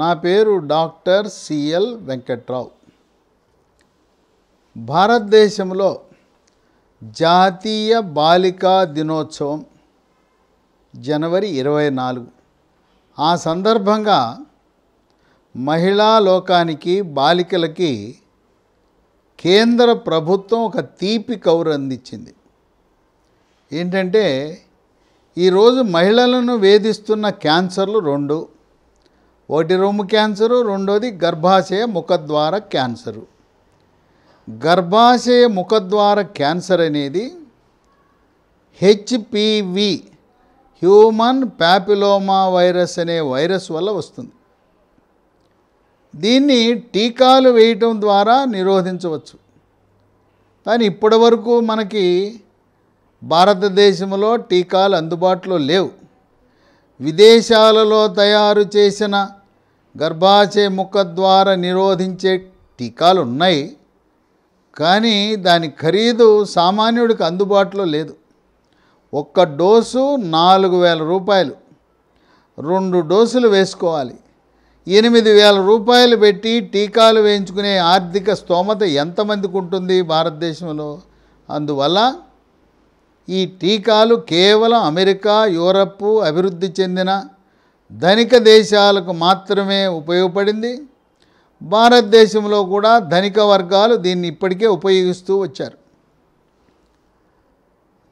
నా పేరు doctor C L Venkatrao భారతదేశంలో జాతీయ బాలికా దినోత్సవం జనవరి ఇరవై నాలుగు ఆ సందర్భంగా మహిళా లోకానికి బాలికలకి కేంద్ర ప్రభుత్వం ఒక తీపి కౌరు అందించింది ఏంటంటే ఈరోజు మహిళలను వేధిస్తున్న క్యాన్సర్లు రెండు ఒకటి రొమ్ము క్యాన్సరు రెండోది గర్భాశయ ముఖద్వార క్యాన్సరు గర్భాశయ ముఖద్వార క్యాన్సర్ అనేది హెచ్పివి హ్యూమన్ ప్యాపిలోమా వైరస్ అనే వైరస్ వల్ల వస్తుంది దీన్ని టీకాలు వేయటం ద్వారా నిరోధించవచ్చు కానీ ఇప్పటి వరకు మనకి భారతదేశంలో టీకాలు అందుబాటులో లేవు విదేశాలలో తయారు చేసిన గర్భాశయ ముఖ ద్వారా నిరోధించే టీకాలు ఉన్నాయి కానీ దాని ఖరీదు సామాన్యుడికి అందుబాటులో లేదు ఒక్క డోసు నాలుగు వేల రూపాయలు రెండు డోసులు వేసుకోవాలి ఎనిమిది వేల రూపాయలు పెట్టి టీకాలు వేయించుకునే ఆర్థిక స్తోమత ఎంతమందికి ఉంటుంది భారతదేశంలో అందువల్ల ఈ టీకాలు కేవలం అమెరికా యూరప్ అభివృద్ధి చెందిన ధనిక దేశాలకు మాత్రమే ఉపయోగపడింది భారతదేశంలో కూడా ధనిక వర్గాలు దీన్ని ఇప్పటికే ఉపయోగిస్తూ వచ్చారు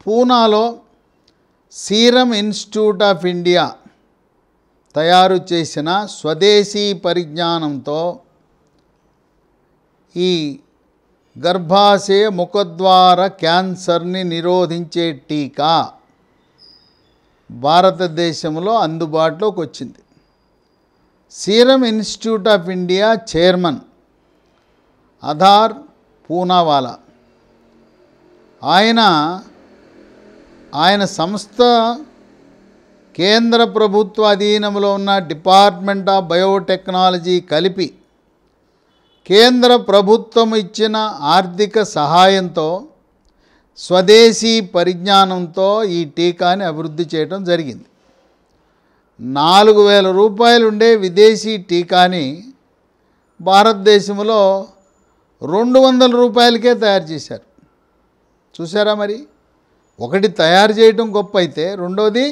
పూనాలో సీరం ఇన్స్టిట్యూట్ ఆఫ్ ఇండియా తయారు చేసిన స్వదేశీ పరిజ్ఞానంతో ఈ గర్భాశయ ముఖద్వార క్యాన్సర్ని నిరోధించే టీకా భారతదేశంలో అందుబాటులోకి వచ్చింది serum institute of India chairman Adar Poonawalla ఆయన ఆయన సంస్థ కేంద్ర ప్రభుత్వ అధీనంలో ఉన్న డిపార్ట్మెంట్ ఆఫ్ బయోటెక్నాలజీ కలిపి కేంద్ర ప్రభుత్వం ఇచ్చిన ఆర్థిక సహాయంతో స్వదేశీ పరిజ్ఞానంతో ఈ టీకాని అభివృద్ధి చేయడం జరిగింది నాలుగు వేల రూపాయలుండే విదేశీ టీకాని భారతదేశంలో రెండు వందల రూపాయలకే తయారు చేశారు చూసారా మరి ఒకటి తయారు చేయటం గొప్ప అయితే రెండోది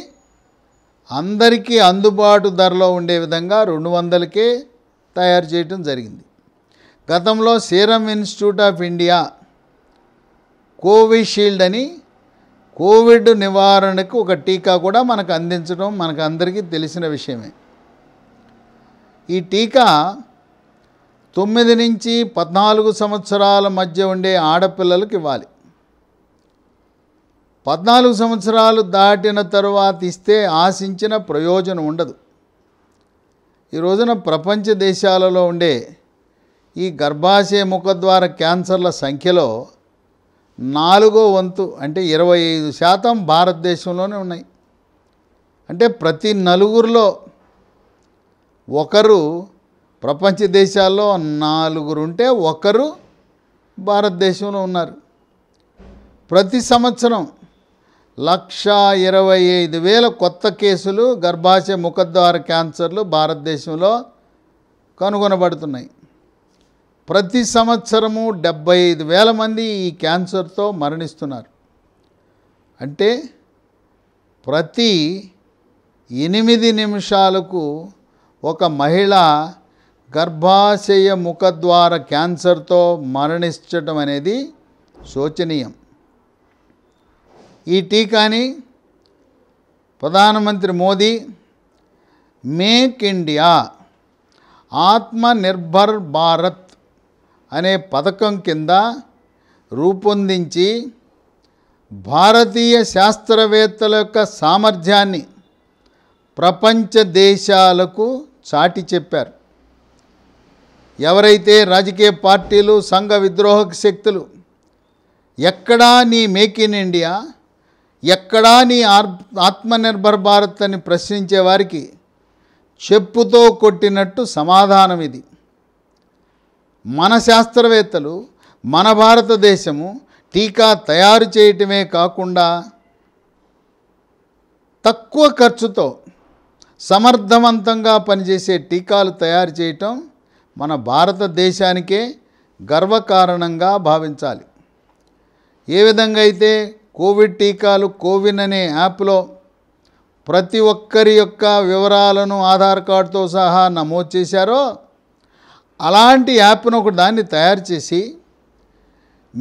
అందరికీ అందుబాటు ధరలో ఉండే విధంగా రెండు వందలకే తయారు చేయటం జరిగింది గతంలో serum institute of India Covishield అని కోవిడ్ నివారణకు ఒక టీకా కూడా మనకు అందించడం మనకు అందరికీ తెలిసిన విషయమే ఈ టీకా తొమ్మిది నుంచి పద్నాలుగు సంవత్సరాల మధ్య ఉండే ఆడపిల్లలకు ఇవ్వాలి పద్నాలుగు సంవత్సరాలు దాటిన తరువాత ఇస్తే ఆశించిన ప్రయోజనం ఉండదు ఈ రోజున ప్రపంచ దేశాలలో ఉండే ఈ గర్భాశయ ముఖద్వార క్యాన్సర్ల సంఖ్యలో నాలుగో వంతు అంటే ఇరవై ఐదు శాతం భారతదేశంలోనే ఉన్నాయి అంటే ప్రతి నలుగురిలో ఒకరు ప్రపంచ దేశాల్లో నాలుగురు ఉంటే ఒకరు భారతదేశంలో ఉన్నారు ప్రతి సంవత్సరం లక్ష ఇరవై ఐదు వేల కొత్త కేసులు గర్భాశయ ముఖద్వార క్యాన్సర్లు భారతదేశంలో కనుగొనబడుతున్నాయి ప్రతి సంవత్సరము డెబ్బై ఐదు వేల మంది ఈ క్యాన్సర్తో మరణిస్తున్నారు అంటే ప్రతి ఎనిమిది నిమిషాలకు ఒక మహిళ గర్భాశయ ముఖద్వార క్యాన్సర్తో మరణించటం అనేది శోచనీయం ఈ టీకాని ప్రధానమంత్రి మోదీ మేక్ ఇండియా ఆత్మనిర్భర్ భారత్ అనే పథకం కింద రూపొందించి భారతీయ శాస్త్రవేత్తల యొక్క సామర్థ్యాన్ని ప్రపంచ దేశాలకు చాటి చెప్పారు ఎవరైతే రాజకీయ పార్టీలు సంఘ విద్రోహక శక్తులు ఎక్కడా నీ మేక్ ఇన్ ఇండియా ఎక్కడా నీ ఆత్మనిర్భర్ భారత్ అని ప్రశ్నించే వారికి చెప్పుతో కొట్టినట్టు సమాధానం ఇది మన శాస్త్రవేత్తలు మన భారతదేశము టీకా తయారు చేయటమే కాకుండా తక్కువ ఖర్చుతో సమర్థవంతంగా పనిచేసే టీకాలు తయారు చేయటం మన భారతదేశానికే గర్వకారణంగా భావించాలి ఏ విధంగా అయితే కోవిడ్ టీకాలు కోవిన్ అనే యాప్లో ప్రతి ఒక్కరి యొక్క వివరాలను ఆధార్ కార్డుతో సహా నమోదు చేశారో అలాంటి యాప్ను ఒక దాన్ని తయారు చేసి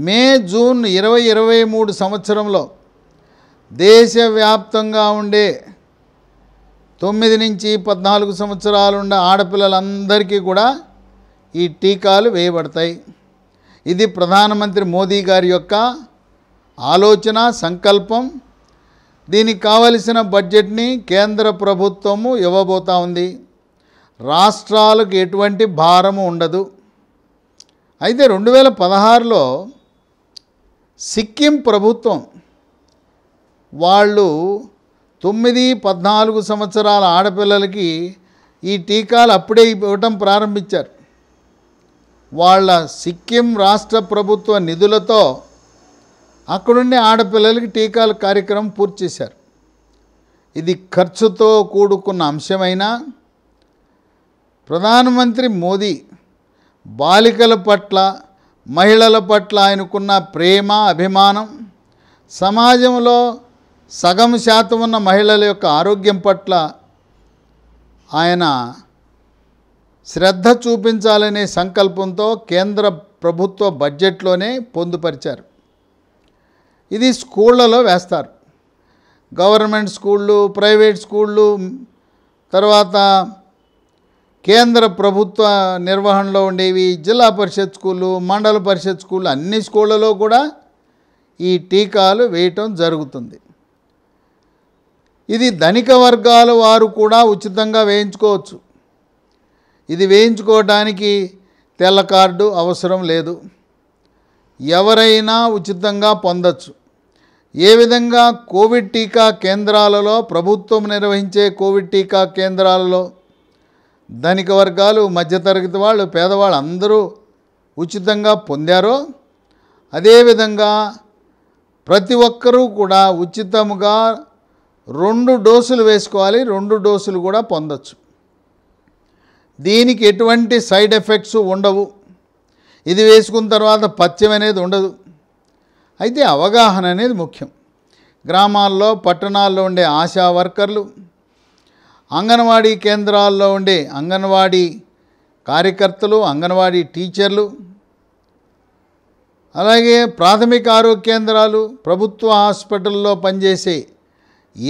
మే జూన్ ఇరవై ఇరవై మూడు సంవత్సరంలో దేశవ్యాప్తంగా ఉండే తొమ్మిది నుంచి పద్నాలుగు సంవత్సరాలు ఉండే ఆడపిల్లలందరికీ కూడా ఈ టీకాలు వేయబడతాయి ఇది ప్రధానమంత్రి మోదీ గారి యొక్క ఆలోచన సంకల్పం దీనికి కావలసిన బడ్జెట్ని కేంద్ర ప్రభుత్వము ఇవ్వబోతా ఉంది రాష్ట్రాలకు ఎటువంటి భారము ఉండదు అయితే రెండు వేల పదహారులో సిక్కిం ప్రభుత్వం వాళ్ళు తొమ్మిది పద్నాలుగు సంవత్సరాల ఆడపిల్లలకి ఈ టీకాలు అప్పుడే ఇవ్వటం ప్రారంభించారు వాళ్ళ సిక్కిం రాష్ట్ర ప్రభుత్వ నిధులతో అక్కడుండి ఆడపిల్లలకి టీకాల కార్యక్రమం పూర్తి చేశారు ఇది ఖర్చుతో కూడుకున్న అంశమైనా ప్రధానమంత్రి మోదీ బాలికల పట్ల మహిళల పట్ల ఆయనకున్న ప్రేమ అభిమానం సమాజంలో సగం శాతం ఉన్న మహిళల యొక్క ఆరోగ్యం పట్ల ఆయన శ్రద్ధ చూపించాలనే సంకల్పంతో కేంద్ర ప్రభుత్వ బడ్జెట్లోనే పొందుపరిచారు ఇది స్కూళ్ళలో వేస్తారు గవర్నమెంట్ స్కూళ్ళు ప్రైవేట్ స్కూళ్ళు తర్వాత కేంద్ర ప్రభుత్వ నిర్వహణలో ఉండేవి జిల్లా పరిషత్ స్కూళ్ళు మండల పరిషత్ స్కూళ్ళు అన్ని స్కూళ్ళలో కూడా ఈ టీకాలు వేయటం జరుగుతుంది ఇది ధనిక వర్గాల వారు కూడా ఉచితంగా వేయించుకోవచ్చు ఇది వేయించుకోవడానికి తెల్ల కార్డు అవసరం లేదు ఎవరైనా ఉచితంగా పొందచ్చు ఏ విధంగా కోవిడ్ టీకా కేంద్రాలలో ప్రభుత్వం నిర్వహించే కోవిడ్ టీకా కేంద్రాలలో ధనిక వర్గాలు మధ్యతరగతి వాళ్ళు పేదవాళ్ళు అందరూ ఉచితంగా పొందారో అదేవిధంగా ప్రతి ఒక్కరూ కూడా ఉచితముగా రెండు డోసులు వేసుకోవాలి రెండు డోసులు కూడా పొందొచ్చు దీనికి ఎటువంటి సైడ్ ఎఫెక్ట్స్ ఉండవు ఇది వేసుకున్న తర్వాత పథ్యం అనేది ఉండదు అయితే అవగాహన అనేది ముఖ్యం గ్రామాల్లో పట్టణాల్లో ఉండే ఆశా వర్కర్లు అంగన్వాడీ కేంద్రాల్లో ఉండే అంగన్వాడీ కార్యకర్తలు అంగన్వాడీ టీచర్లు అలాగే ప్రాథమిక ఆరోగ్య కేంద్రాలు ప్రభుత్వ హాస్పిటల్లో పనిచేసే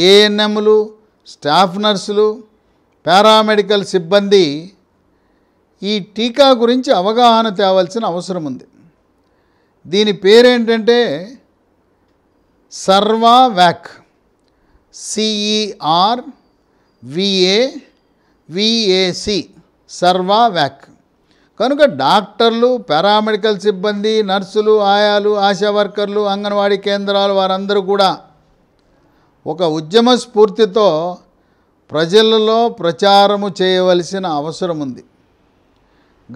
ఏఎన్ఎంలు స్టాఫ్ నర్సులు పారామెడికల్ సిబ్బంది ఈ టీకా గురించి అవగాహన తేవాల్సిన అవసరం ఉంది దీని పేరేంటంటే Cervavac C E R V A V A C Cervavac కనుక డాక్టర్లు పారామెడికల్ సిబ్బంది నర్సులు ఆయాలు ఆశా వర్కర్లు అంగన్వాడీ కేంద్రాలు వారందరూ కూడా ఒక ఉద్యమ స్ఫూర్తితో ప్రజలలో ప్రచారము చేయవలసిన అవసరం ఉంది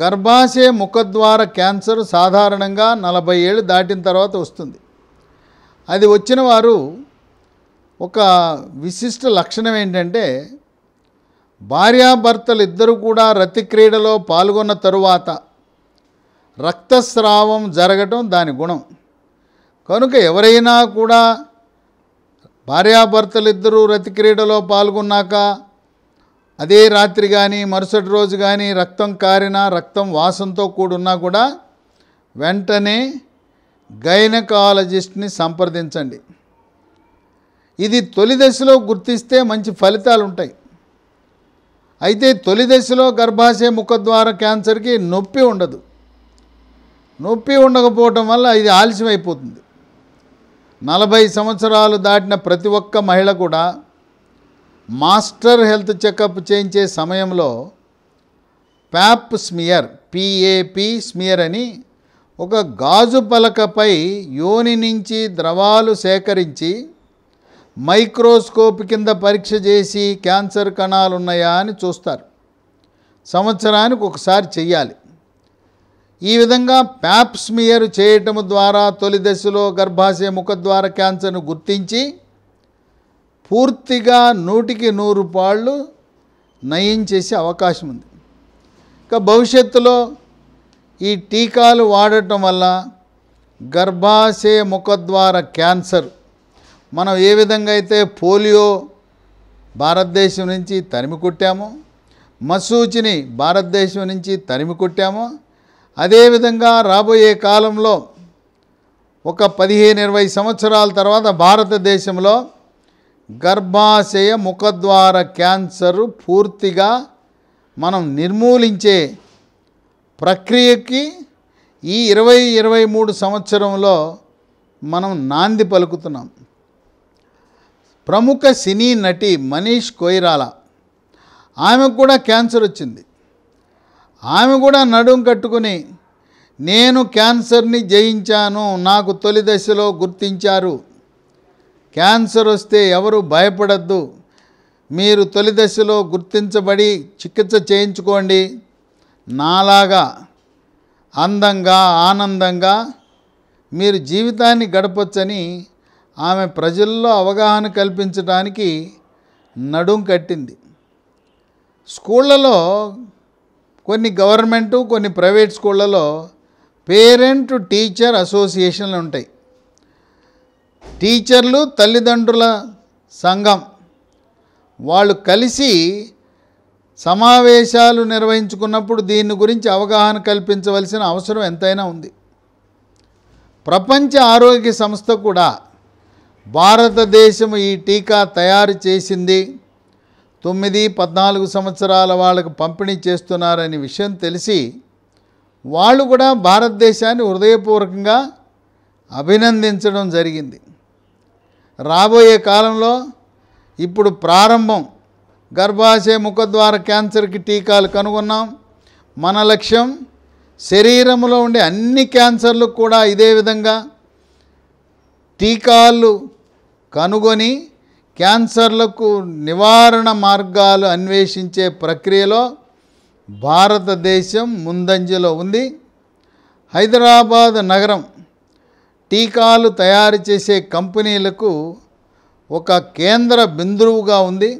గర్భాశయ ముఖద్వార క్యాన్సర్ సాధారణంగా నలభై ఏళ్ళు దాటిన తర్వాత వస్తుంది అది వచ్చిన వారు ఒక విశిష్ట లక్షణం ఏంటంటే భార్యాభర్తలు ఇద్దరు కూడా రతి క్రీడలో పాల్గొన్న తరువాత రక్తస్రావం జరగటం దాని గుణం కనుక ఎవరైనా కూడా భార్యాభర్తలిద్దరూ రతి క్రీడలో పాల్గొన్నాక అదే రాత్రి కానీ మరుసటి రోజు కానీ రక్తం కారినా రక్తం వాసంతో కూడున్నా కూడా వెంటనే గైనకాలజిస్ట్ని సంప్రదించండి ఇది తొలి దశలో గుర్తిస్తే మంచి ఫలితాలు ఉంటాయి అయితే తొలి దశలో గర్భాశయ ముఖద్వార క్యాన్సర్కి నొప్పి ఉండదు నొప్పి ఉండకపోవటం వల్ల ఇది ఆలస్యం అయిపోతుంది నలభై సంవత్సరాలు దాటిన ప్రతి ఒక్క మహిళ కూడా మాస్టర్ హెల్త్ చెకప్ చేయించే సమయంలో ప్యాప్ స్మియర్ పిఏపి స్మియర్ అని ఒక గాజు పలకపై యోని నుంచి ద్రవాలు సేకరించి మైక్రోస్కోప్ కింద పరీక్ష చేసి క్యాన్సర్ కణాలు ఉన్నాయా అని చూస్తారు సంవత్సరానికి ఒకసారి చెయ్యాలి ఈ విధంగా ప్యాప్స్మియర్ చేయటం ద్వారా తొలి దశలో గర్భాశయ ముఖ ద్వారా క్యాన్సర్ను గుర్తించి పూర్తిగా నూటికి నూరు పాళ్ళు నయం చేసే అవకాశం ఉంది ఇక భవిష్యత్తులో ఈ టీకాలు వాడటం వల్ల గర్భాశయ ముఖ ద్వారా క్యాన్సర్ మనం ఏ విధంగా అయితే పోలియో భారతదేశం నుంచి తరిమి కొట్టామో మసూచిని భారతదేశం నుంచి తరిమి కొట్టామో అదేవిధంగా రాబోయే కాలంలో ఒక పదిహేను ఇరవై సంవత్సరాల తర్వాత భారతదేశంలో గర్భాశయ ముఖద్వార క్యాన్సర్ పూర్తిగా మనం నిర్మూలించే ప్రక్రియకి ఈ ఇరవై ఇరవై మూడు సంవత్సరంలో మనం నాంది పలుకుతున్నాం ప్రముఖ సినీ నటి మనీష్ కొయిరాల ఆమెకు కూడా క్యాన్సర్ వచ్చింది ఆమె కూడా నడుం కట్టుకుని నేను క్యాన్సర్ని జయించాను నాకు తొలి దశలో గుర్తించారు క్యాన్సర్ వస్తే ఎవరు భయపడద్దు మీరు తొలి దశలో గుర్తించబడి చికిత్స చేయించుకోండి నాలాగా అందంగా ఆనందంగా మీరు జీవితాన్ని గడపొచ్చని ఆమె ప్రజల్లో అవగాహన కల్పించడానికి నడుం కట్టింది స్కూళ్ళలో కొన్ని గవర్నమెంటు కొన్ని ప్రైవేట్ స్కూళ్ళలో పేరెంట్ టీచర్ అసోసియేషన్లు ఉంటాయి టీచర్లు తల్లిదండ్రుల సంఘం వాళ్ళు కలిసి సమావేశాలు నిర్వహించుకున్నప్పుడు దీని గురించి అవగాహన కల్పించవలసిన అవసరం ఎంతైనా ఉంది ప్రపంచ ఆరోగ్య సంస్థ కూడా భారతదేశం ఈ టీకా తయారు చేసింది తొమ్మిది పద్నాలుగు సంవత్సరాల వాళ్ళకు పంపిణీ చేస్తున్నారనే విషయం తెలిసి వాళ్ళు కూడా భారతదేశాన్ని హృదయపూర్వకంగా అభినందించడం జరిగింది రాబోయే కాలంలో ఇప్పుడు ప్రారంభం గర్భాశయ ముఖద్వార క్యాన్సర్కి టీకాలు కనుగొన్నాం మన లక్ష్యం శరీరంలో ఉండే అన్ని క్యాన్సర్లకు కూడా ఇదే విధంగా టీకాలు కనుగొని క్యాన్సర్లకు నివారణ మార్గాలు అన్వేషించే ప్రక్రియలో భారతదేశం ముందంజలో ఉంది హైదరాబాద్ నగరం టీకాలు తయారు చేసే కంపెనీలకు ఒక కేంద్ర బిందువుగా ఉంది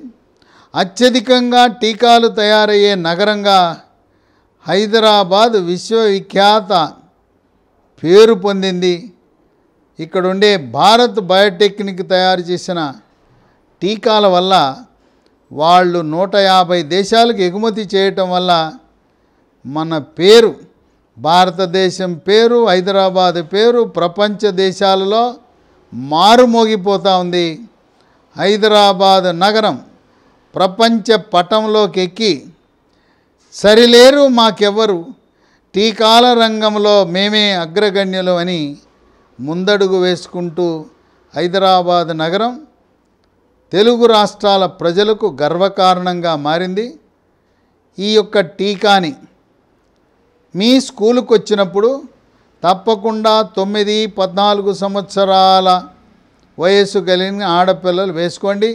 అత్యధికంగా టీకాలు తయారయ్యే నగరంగా హైదరాబాద్ విశ్వవిఖ్యాత పేరు పొందింది ఇక్కడ ఉండే భారత్ బయోటెక్నిక్ తయారు చేసిన టీకాల వల్ల వాళ్ళు నూట యాభై దేశాలకు ఎగుమతి చేయటం వల్ల మన పేరు భారతదేశం పేరు హైదరాబాద్ పేరు ప్రపంచ దేశాలలో మారుమోగిపోతూ ఉంది హైదరాబాద్ నగరం ప్రపంచ పటంలోకి ఎక్కి సరిలేరు మాకెవ్వరు టీకాల రంగంలో మేమే అగ్రగణ్యులు అని ముందడుగు వేసుకుంటూ హైదరాబాద్ నగరం తెలుగు రాష్ట్రాల ప్రజలకు గర్వకారణంగా మారింది ఈ యొక్క టీకాని మీ స్కూలుకు వచ్చినప్పుడు తప్పకుండా తొమ్మిది పద్నాలుగు సంవత్సరాల వయస్సు కలిగిన ఆడపిల్లలు వేసుకోండి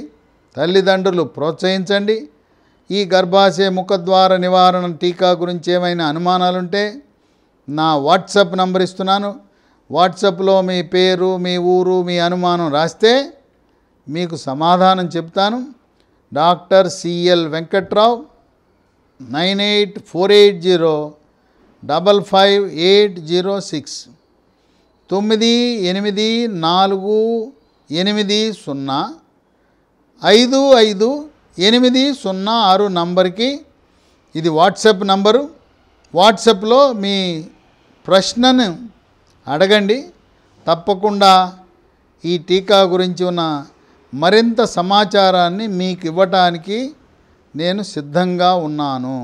తల్లిదండ్రులు ప్రోత్సహించండి ఈ గర్భాశయ ముఖద్వార నివారణ టీకా గురించి ఏమైనా అనుమానాలుంటే నా వాట్సాప్ నంబర్ ఇస్తున్నాను వాట్సాప్లో మీ పేరు మీ ఊరు మీ అనుమానం రాస్తే మీకు సమాధానం చెప్తాను doctor C L Venkatrao nine eight four eight zero double five eight zero six తొమ్మిది ఎనిమిది నాలుగు ఎనిమిది సున్నా ఐదు ఐదు ఎనిమిది సున్నా ఆరు నంబర్కి ఇది వాట్సాప్ నంబరు వాట్సాప్లో మీ ప్రశ్నను అడగండి తప్పకుండా ఈ టీకా గురించి ఉన్న మరింత సమాచారాన్ని మీకు ఇవ్వటానికి నేను సిద్ధంగా ఉన్నాను